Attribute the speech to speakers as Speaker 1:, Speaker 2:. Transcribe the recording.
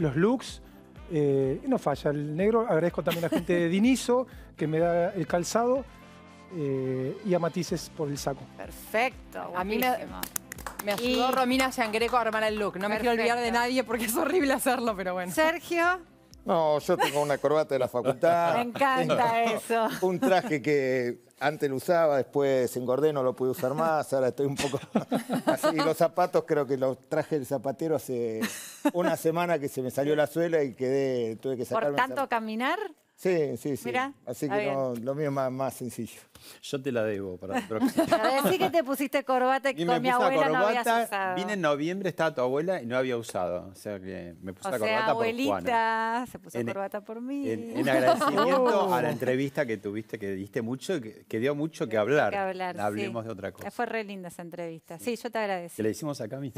Speaker 1: los looks. Eh, no falla el negro. Agradezco también a la gente de Diniso, que me da el calzado eh, y a Matices por el saco. Perfecto.
Speaker 2: A mí me, ayudó Romina Sangreco a armar el look. No me quiero olvidar de nadie porque es horrible hacerlo, pero bueno. Sergio.
Speaker 3: No, yo tengo una corbata de la facultad. Me encanta eso. Un traje que antes lo usaba, después engordé, no lo pude usar más, ahora estoy un poco así. Y los zapatos creo que los traje el zapatero hace una semana que se me salió la suela y quedé, tuve que sacarme. ¿Por tanto caminar? Sí, sí, sí. Mirá, Así que no, lo mío es más, más sencillo. Yo te la debo para la próxima.
Speaker 4: A que
Speaker 5: te pusiste corbata con mi abuela no habías usado. Vine
Speaker 4: en noviembre, estaba tu abuela y no había usado. O sea que me puse o sea,
Speaker 5: corbata abuelita, por se puso e- corbata por mí. En,
Speaker 6: agradecimiento a la entrevista que tuviste, que diste mucho, que, dio mucho que hablar. Que hablar Hablemos de otra cosa.
Speaker 5: Fue re linda esa entrevista. Sí, yo te agradezco.
Speaker 6: Que le hicimos acá mi